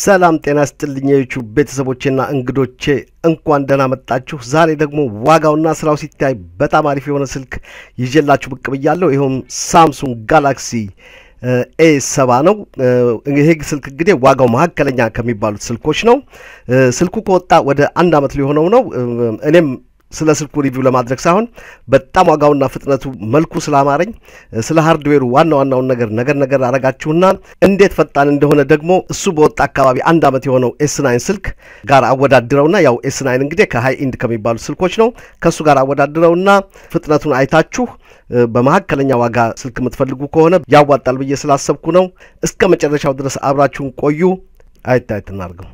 ሰላም ጤና ስጥልኝ የዩቱብ ቤተሰቦቼና እንግዶቼ እንኳን ደህና መጣችሁ። ዛሬ ደግሞ ዋጋውና ስራው ሲታይ በጣም አሪፍ የሆነ ስልክ ይዤላችሁ ብቅ ብያለሁ። ይኸውም ሳምሱንግ ጋላክሲ ኤ ሰባ ነው። ይሄ ስልክ እንግዲህ ዋጋው መካከለኛ ከሚባሉት ስልኮች ነው። ስልኩ ከወጣ ወደ አንድ አመት ሊሆነው ነው። እኔም ስለ ስልኩ ሪቪው ለማድረግ ሳይሆን በጣም ዋጋውና ፍጥነቱ መልኩ ስላማረኝ ስለ ሀርድዌሩ ዋና ዋናውን ነገር ነገር ነገር አረጋችሁና እንዴት ፈጣን እንደሆነ ደግሞ እሱ በወጣ አካባቢ አንድ ዓመት የሆነው ኤስ ናይን ስልክ ጋር አወዳድረውና ያው ኤስ ናይን እንግዲህ ከሀይ ኢንድ ከሚባሉ ስልኮች ነው ከእሱ ጋር አወዳድረውና ፍጥነቱን አይታችሁ በመካከለኛ ዋጋ ስልክ የምትፈልጉ ከሆነ ያዋጣል ብዬ ስላሰብኩ ነው። እስከ መጨረሻው ድረስ አብራችሁን ቆዩ። አይታይት እናርገው።